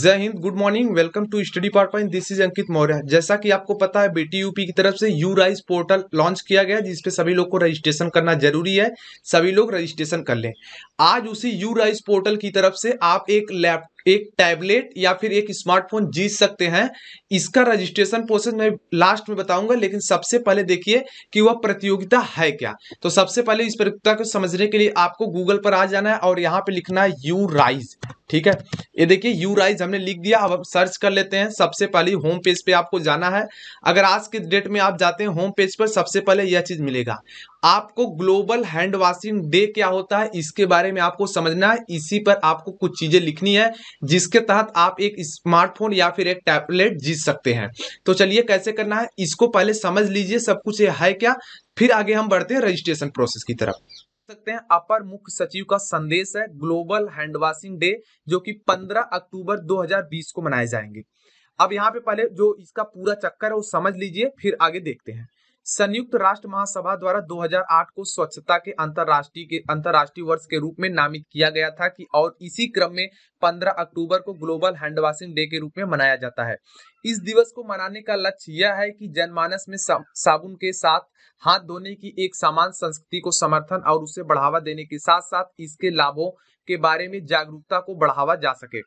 जय हिंद good morning welcome to study part point this is Ankit Maurya जैसा कि आपको पता है बेटी यूपी की तरफ से यू राइज पोर्टल लॉन्च किया गया जिसपे सभी लोग को रजिस्ट्रेशन करना जरूरी है सभी लोग रजिस्ट्रेशन कर लें आज उसी यू राइज पोर्टल की तरफ से आप एक लैप एक टैबलेट या फिर एक स्मार्टफोन जीत सकते हैं इसका रजिस्ट्रेशन प्रोसेस मैं लास्ट में बताऊंगा लेकिन सबसे पहले देखिए कि वह प्रतियोगिता है क्या तो सबसे पहले इस प्रतियोगिता को समझने के लिए आपको गूगल पर आ जाना है और यहाँ पे लिखना है यू राइज ठीक है ये देखिए यू राइज हमने लिख दिया अब सर्च कर लेते हैं सबसे पहले होम पेज पे आपको जाना है अगर आज के डेट में आप जाते हैं होम पेज पर सबसे पहले यह चीज मिलेगा आपको ग्लोबल हैंड वॉशिंग डे क्या होता है इसके बारे में आपको समझना है इसी पर आपको कुछ चीजें लिखनी है जिसके तहत आप एक स्मार्टफोन या फिर एक टैबलेट जीत सकते हैं तो चलिए कैसे करना है इसको पहले समझ लीजिए सब कुछ है क्या फिर आगे हम बढ़ते हैं रजिस्ट्रेशन प्रोसेस की तरफ सकते हैं अपर मुख्य सचिव का संदेश है ग्लोबल हैंड वॉशिंग डे जो कि पंद्रह अक्टूबर बीस को मनाए जाएंगे अब यहाँ पे पहले जो इसका पूरा चक्कर है वो समझ लीजिए फिर आगे देखते हैं संयुक्त राष्ट्र महासभा द्वारा 2008 को स्वच्छता के अंतरराष्ट्रीय के अंतरराष्ट्रीय वर्ष के रूप में नामित किया गया था कि और इसी क्रम में 15 अक्टूबर को ग्लोबल हैंड वॉशिंग डे के रूप में मनाया जाता है इस दिवस को मनाने का लक्ष्य यह है कि जनमानस में साबुन के साथ हाथ धोने की एक समान संस्कृति को समर्थन और उसे बढ़ावा देने के साथ साथ इसके लाभों के बारे में जागरूकता को बढ़ावा जा सके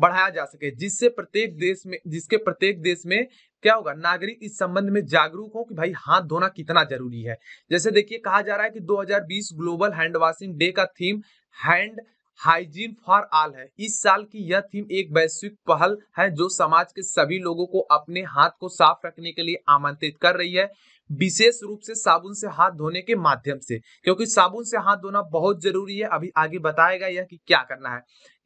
बढ़ाया जा सके जिससे प्रत्येक देश में जिसके प्रत्येक देश में क्या होगा नागरिक इस संबंध में जागरूक हो कि भाई हाथ धोना कितना जरूरी है जैसे देखिए कहा जा रहा है कि 2020 ग्लोबल हैंड वॉशिंग डे का theme hand hygiene for all है इस साल की यह थीम एक वैश्विक पहल है जो समाज के सभी लोगों को अपने हाथ को साफ रखने के लिए आमंत्रित कर रही है विशेष रूप से साबुन से हाथ धोने के माध्यम से क्योंकि साबुन से हाथ धोना बहुत जरूरी है अभी आगे बताएगा यह कि क्या करना है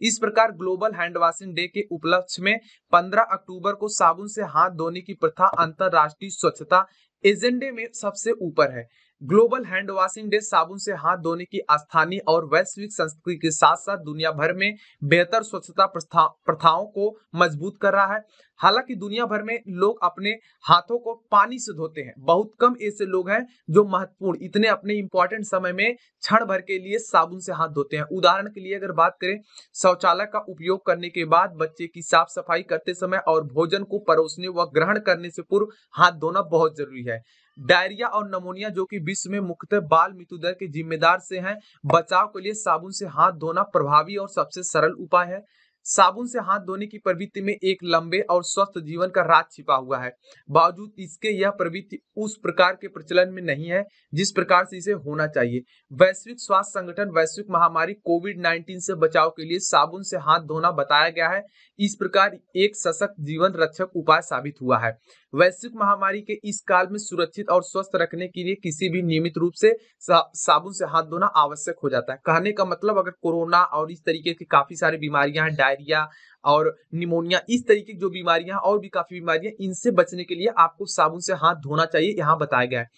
इस प्रकार ग्लोबल हैंड वॉशिंग डे के उपलक्ष्य में 15 अक्टूबर को साबुन से हाथ धोने की प्रथा अंतरराष्ट्रीय स्वच्छता एजेंडे में सबसे ऊपर है ग्लोबल हैंड वॉशिंग डे साबुन से हाथ धोने की स्थानीय और वैश्विक संस्कृति के साथ साथ दुनिया भर में बेहतर स्वच्छता प्रथाओं को मजबूत कर रहा है हालांकि दुनिया भर में लोग अपने हाथों को पानी से धोते हैं बहुत कम ऐसे लोग हैं जो महत्वपूर्ण इतने अपने इंपॉर्टेंट समय में क्षण भर के लिए साबुन से हाथ धोते हैं उदाहरण के लिए अगर बात करें शौचालय का उपयोग करने के बाद बच्चे की साफ सफाई करते समय और भोजन को परोसने व ग्रहण करने से पूर्व हाथ धोना बहुत जरूरी है डायरिया और नमोनिया जो कि विश्व में मुख्यतः बाल मृत्यु दर के जिम्मेदार से हैं बचाव के लिए साबुन से हाथ धोना प्रभावी और सबसे सरल उपाय है साबुन से हाथ धोने की प्रवृत्ति में एक लंबे और स्वस्थ जीवन का राज छिपा हुआ है बावजूद इसके यह प्रवृत्ति उस प्रकार के प्रचलन में नहीं है जिस प्रकार से इसे होना चाहिए वैश्विक स्वास्थ्य संगठन वैश्विक महामारी कोविड 19 से बचाव के लिए साबुन से हाथ धोना बताया गया है इस प्रकार एक सशक्त जीवन रक्षक उपाय साबित हुआ है वैश्विक महामारी के इस काल में सुरक्षित और स्वस्थ रखने के लिए किसी भी नियमित रूप से साबुन से हाथ धोना आवश्यक हो जाता है कहने का मतलब अगर कोरोना और इस तरीके की काफी सारी बीमारियां हैं डायरिया और निमोनिया इस तरीके की जो बीमारियां और भी काफी बीमारियां इनसे बचने के लिए आपको साबुन से हाथ धोना चाहिए यहाँ बताया गया है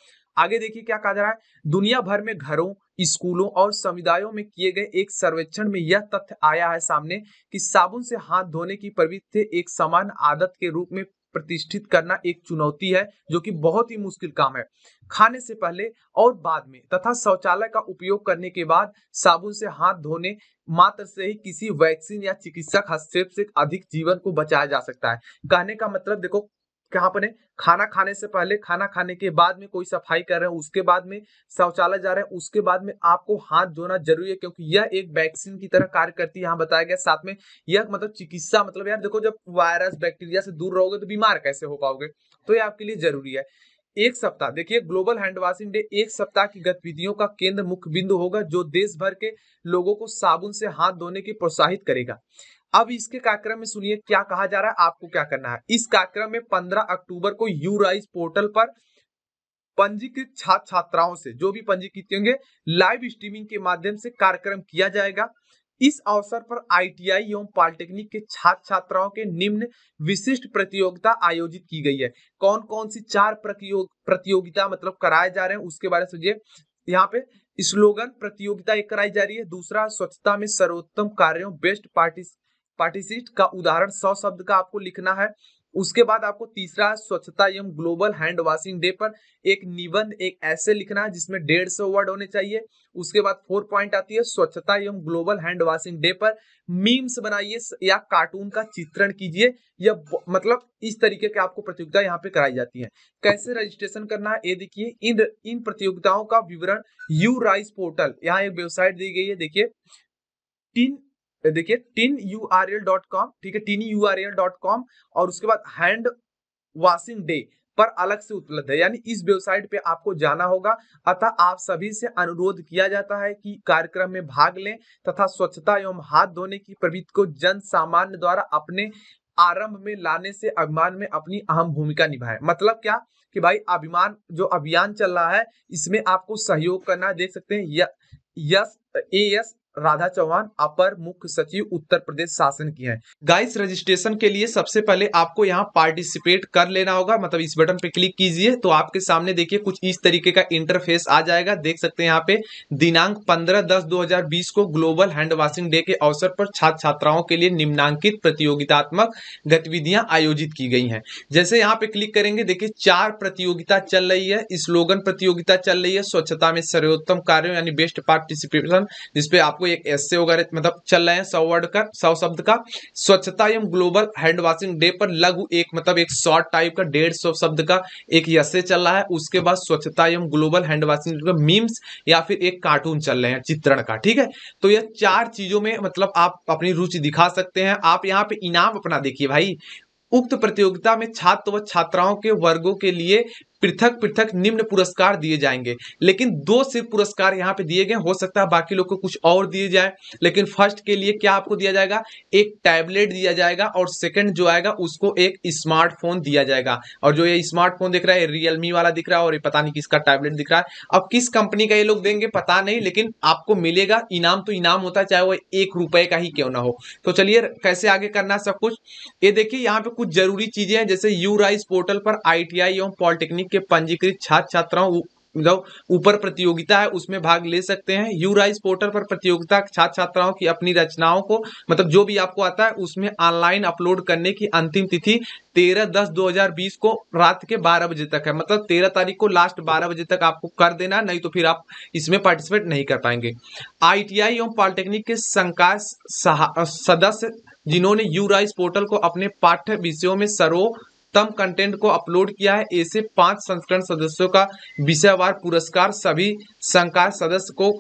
आगे देखिए क्या कहा जा रहा है दुनिया भर में घरों स्कूलों और समुदायों में किए गए एक सर्वेक्षण में यह तथ्य आया है सामने कि साबुन से हाथ धोने की प्रवृत्ति एक समान आदत के रूप में प्रतिष्ठित करना एक चुनौती है जो कि बहुत ही मुश्किल काम है खाने से पहले और बाद में तथा शौचालय का उपयोग करने के बाद साबुन से हाथ धोने मात्र से ही किसी वैक्सीन या चिकित्सक हस्तक्षेप से अधिक जीवन को बचाया जा सकता है कहने का मतलब देखो कहाँ पर है खाना खाने से पहले खाना खाने के बाद में कोई सफाई कर रहे हैं उसके बाद में शौचालय जा रहे हैं उसके बाद में आपको हाथ धोना जरूरी है क्योंकि यह एक वैक्सीन की तरह कार्य करती है यहाँ बताया गया साथ में यह मतलब चिकित्सा मतलब यार देखो जब वायरस बैक्टीरिया से दूर रहोगे तो बीमार कैसे हो पाओगे तो यह आपके लिए जरूरी है एक सप्ताह देखिए ग्लोबल हैंड वॉशिंग डे एक सप्ताह की गतिविधियों का केंद्र मुख्य बिंदु होगा जो देश भर के लोगों को साबुन से हाथ धोने की प्रोत्साहित करेगा अब इसके कार्यक्रम में सुनिए क्या कहा जा रहा है आपको क्या करना है इस कार्यक्रम में 15 अक्टूबर को यू राइज पोर्टल पर पंजीकृत छात्र छात्राओं से जो भी पंजीकृत होंगे लाइव स्ट्रीमिंग के माध्यम से कार्यक्रम किया जाएगा इस अवसर पर आईटीआई एवं पॉलिटेक्निक के छात्र छात्राओं के निम्न विशिष्ट प्रतियोगिता आयोजित की गई है कौन कौन सी चार प्रतियोगिता मतलब कराए जा रहे हैं उसके बारे में सोचिए यहाँ पे स्लोगन प्रतियोगिता एक कराई जा रही है दूसरा स्वच्छता में सर्वोत्तम कार्यों बेस्ट पार्टिस पार्टिसिट का उदाहरण सौ शब्द का आपको लिखना है उसके बाद आपको तीसरा स्वच्छता एवं ग्लोबल हैंड वॉशिंग डे पर एक निबंध एक ऐसे लिखना है जिसमें डेढ़ सौ वर्ड होने चाहिए उसके बाद फोर पॉइंट आती है स्वच्छता एवं ग्लोबल हैंड वॉशिंग डे पर मीम्स बनाइए या कार्टून का चित्रण कीजिए या मतलब इस तरीके के आपको प्रतियोगिता यहाँ पे कराई जाती है कैसे रजिस्ट्रेशन करना है ये देखिए इन इन प्रतियोगिताओं का विवरण यू राइस पोर्टल यहाँ एक वेबसाइट दी गई है देखिए टिन देखिए tin U R L dot com ठीक है tin U R L dot com और उसके बाद हैंड वॉशिंग डे पर अलग से उपलब्ध है यानी इस वेबसाइट पे आपको जाना होगा अतः आप सभी से अनुरोध किया जाता है कि कार्यक्रम में भाग लें तथा स्वच्छता एवं हाथ धोने की प्रवृत्ति को जन सामान्य द्वारा अपने आरंभ में लाने से अभिमान में अपनी अहम भूमिका निभाए मतलब क्या कि भाई अभिमान जो अभियान चल रहा है इसमें आपको सहयोग करना देख सकते हैं yes A S Radha Chauhan अपर मुख्य सचिव उत्तर प्रदेश शासन की हैं गाइस रजिस्ट्रेशन के लिए सबसे पहले आपको यहाँ पार्टिसिपेट कर लेना होगा मतलब इस बटन पे क्लिक कीजिए तो आपके सामने देखिए कुछ इस तरीके का इंटरफेस आ जाएगा देख सकते हैं यहाँ पे दिनांक पंद्रह दस दो को ग्लोबल हैंड वॉशिंग डे के अवसर पर छात्र छात्राओं के लिए निम्नांकित प्रतियोगितात्मक गतिविधियां आयोजित की गई है जैसे यहाँ पे क्लिक करेंगे देखिये चार प्रतियोगिता चल रही है स्लोगन प्रतियोगिता चल रही है स्वच्छता में सर्वोत्तम कार्यों यानी बेस्ट पार्टिसिपेशन जिसपे आपको कोई एक ऐसे वगैरह मतलब चल रहे हैं सौ वर्ड का सौ शब्द का स्वच्छता एवं ग्लोबल हैंड वॉशिंग डे पर लघु एक मतलब एक शॉर्ट टाइप का डेढ़ सौ शब्द का एक यसे चल रहा है उसके बाद स्वच्छता एवं ग्लोबल हैंड वॉशिंग मीम्स या फिर एक कार्टून चल रहे हैं चित्रण का ठीक है तो यह चार चीजों में मतलब आप अपनी रुचि दिखा सकते हैं आप यहाँ पे इनाम अपना देखिए भाई उक्त प्रतियोगिता में छात्र व छात्राओं के वर्गों के लिए पृथक पृथक निम्न पुरस्कार दिए जाएंगे लेकिन दो सिर्फ पुरस्कार यहाँ पे दिए गए हो सकता है बाकी लोग को कुछ और दिए जाए लेकिन फर्स्ट के लिए क्या आपको दिया जाएगा एक टैबलेट दिया जाएगा और सेकंड जो आएगा उसको एक स्मार्टफोन दिया जाएगा और जो ये स्मार्टफोन दिख रहा है रियलमी वाला दिख रहा है और ये पता नहीं किसका टैबलेट दिख रहा है अब किस कंपनी का ये लोग देंगे पता नहीं लेकिन आपको मिलेगा इनाम तो इनाम होता है चाहे वो एक रुपए का ही क्यों ना हो तो चलिए कैसे आगे करना सब कुछ ये देखिए यहाँ पे कुछ जरूरी चीजें हैं जैसे यू राइज पोर्टल पर आई एवं पॉलिटेक्निक के पंजीकृत छात्र छात्राओं मतलब ऊपर प्रतियोगिता है उसमें भाग ले सकते हैं यू राइज पोर्टल पर प्रतियोगिता छात्र छात्राओं की अपनी रचनाओं को मतलब जो भी आपको आता है उसमें ऑनलाइन अपलोड करने की अंतिम तिथि 13 दस 2020 को रात के 12 बजे तक है मतलब 13 तारीख को लास्ट 12 बजे तक आपको कर देना नहीं तो फिर आप इसमें पार्टिसिपेट नहीं कर पाएंगे आईटीआई एवं पॉलिटेक्निक के संकाय सदस्य जिन्होंने यू राइज पोर्टल को अपने पाठ्य विषयों में सर्व उत्तम कंटेंट को अपलोड किया है ऐसे पांच संस्करण सदस्यों का विषयवार पुरस्कार सभी संकाय सदस्य को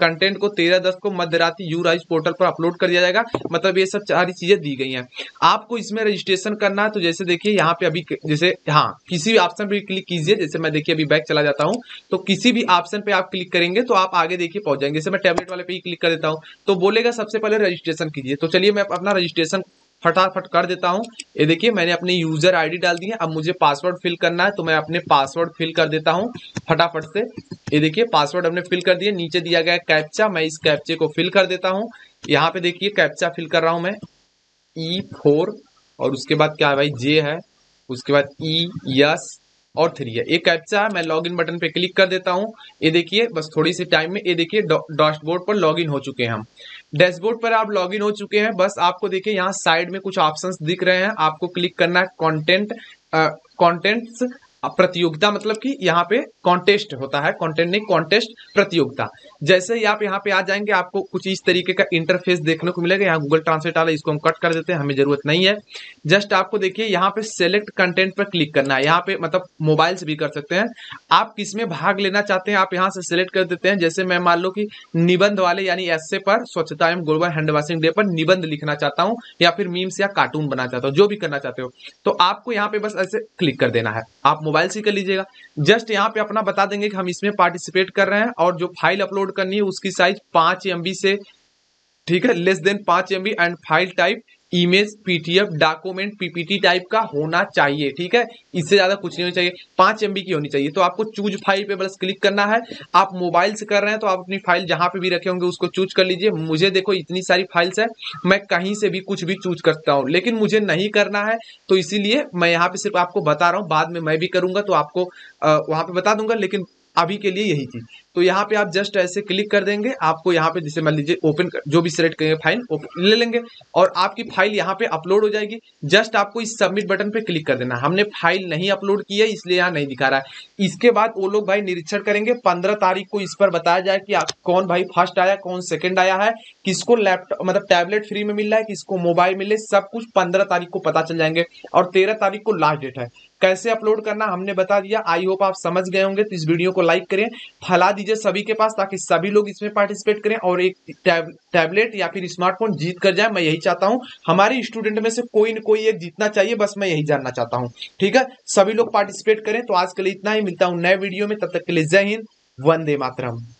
कंटेंट को तेरह दस को मध्य रात्रि यू राइज पोर्टल पर अपलोड कर दिया जाएगा मतलब ये सब सारी चीजें दी गई हैं आपको इसमें रजिस्ट्रेशन करना है तो जैसे देखिए यहाँ पे अभी जैसे हाँ किसी भी ऑप्शन पर क्लिक कीजिए जैसे मैं देखिए अभी बैक चला जाता हूँ तो किसी भी ऑप्शन पे आप क्लिक करेंगे तो आप आगे देखिए पहुंच जाएंगे जैसे मैं टैबलेट वाले पे ही क्लिक कर देता हूँ तो बोलेगा सबसे पहले रजिस्ट्रेशन कीजिए तो चलिए मैं अपना रजिस्ट्रेशन फटाफट कर देता हूँ ये देखिए मैंने अपने यूजर आईडी डाल दी है अब मुझे पासवर्ड फिल करना है तो मैं अपने पासवर्ड फिल कर देता हूँ फटाफट से ये देखिए पासवर्ड हमने फिल कर दिया नीचे दिया गया कैप्चा मैं इस कैप्चे को फिल कर देता हूँ यहाँ पे देखिए कैप्चा फिल कर रहा हूँ मैं ई e फोर और उसके बाद क्या है भाई जे है उसके बाद ई e, यस और थ्री है ये कैप्चा है मैं लॉगिन बटन पे क्लिक कर देता हूँ ये देखिए बस थोड़ी सी टाइम में ये देखिए डैशबोर्ड पर लॉगिन हो चुके हैं हम डैशबोर्ड पर आप लॉगिन हो चुके हैं बस आपको देखिए यहाँ साइड में कुछ ऑप्शंस दिख रहे हैं आपको क्लिक करना है कॉन्टेंट कॉन्टेंट्स प्रतियोगिता मतलब कि यहाँ पे कॉन्टेस्ट होता है कॉन्टेंट नहीं कॉन्टेस्ट प्रतियोगिता जैसे ही आप यहाँ पे आ जाएंगे आपको कुछ इस तरीके का इंटरफेस देखने को मिलेगा यहाँ गूगल ट्रांसलेट वाला इसको हम कट कर देते हैं हमें जरूरत नहीं है जस्ट आपको देखिए यहाँ पे सेलेक्ट कंटेंट पर क्लिक करना है यहाँ पे मतलब मोबाइल से भी कर सकते हैं आप किस में भाग लेना चाहते हैं आप यहाँ से सिलेक्ट कर देते हैं जैसे मैं मान लो कि निबंध वाले यानी ऐसे पर स्वच्छता एवं ग्लोबल हैंड वॉशिंग डे पर निबंध लिखना चाहता हूँ या फिर मीम्स या कार्टून बनाना चाहता हूँ जो भी करना चाहते हो तो आपको यहाँ पे बस ऐसे क्लिक कर देना है आप मोबाइल से कर लीजिएगा जस्ट यहाँ पे अपना बता देंगे कि हम इसमें पार्टिसिपेट कर रहे हैं और जो फाइल अपलोड करनी है उसकी साइज पांच एम से ठीक है लेस देन पांच M and file type image PDF document PPT type का होना चाहिए ठीक है इससे ज्यादा कुछ नहीं होना चाहिए पांच एमबी की होनी चाहिए तो आपको चूज फाइल पे बस क्लिक करना है आप मोबाइल से कर रहे हैं तो आप अपनी फाइल जहां पे भी रखे होंगे उसको चूज कर लीजिए मुझे देखो इतनी सारी फाइल्स है मैं कहीं से भी कुछ भी चूज करता हूँ लेकिन मुझे नहीं करना है तो इसीलिए मैं यहाँ पे सिर्फ आपको बता रहा हूँ बाद में मैं भी करूंगा तो आपको वहां पर बता दूंगा लेकिन अभी के लिए यही चीज़ तो यहाँ पे आप जस्ट ऐसे क्लिक कर देंगे आपको यहाँ पे जैसे मान लीजिए ओपन जो भी सिलेक्ट करेंगे फाइल ले लेंगे और आपकी फाइल यहाँ पे अपलोड हो जाएगी जस्ट आपको इस सबमिट बटन पे क्लिक कर देना हमने फाइल नहीं अपलोड की है इसलिए यहाँ नहीं दिखा रहा है इसके बाद वो लोग भाई निरीक्षण करेंगे पंद्रह तारीख को इस पर बताया जाए कि कौन भाई फर्स्ट आया कौन सेकेंड आया है किसको लैपटॉप मतलब टैबलेट फ्री में मिल रहा है किसको मोबाइल मिले सब कुछ पंद्रह तारीख को पता चल जाएंगे और तेरह तारीख को लास्ट डेट है कैसे अपलोड करना हमने बता दिया आई होप आप समझ गए होंगे तो इस वीडियो को लाइक करें फैला दीजिए सभी के पास ताकि सभी लोग इसमें पार्टिसिपेट करें और एक टैबलेट या फिर स्मार्टफोन जीत कर जाए मैं यही चाहता हूँ हमारे स्टूडेंट में से कोई न कोई एक जीतना चाहिए बस मैं यही जानना चाहता हूँ ठीक है सभी लोग पार्टिसिपेट करें तो आज के लिए इतना ही मिलता हूँ नए वीडियो में तब तक के लिए जय हिंद वंदे मातरम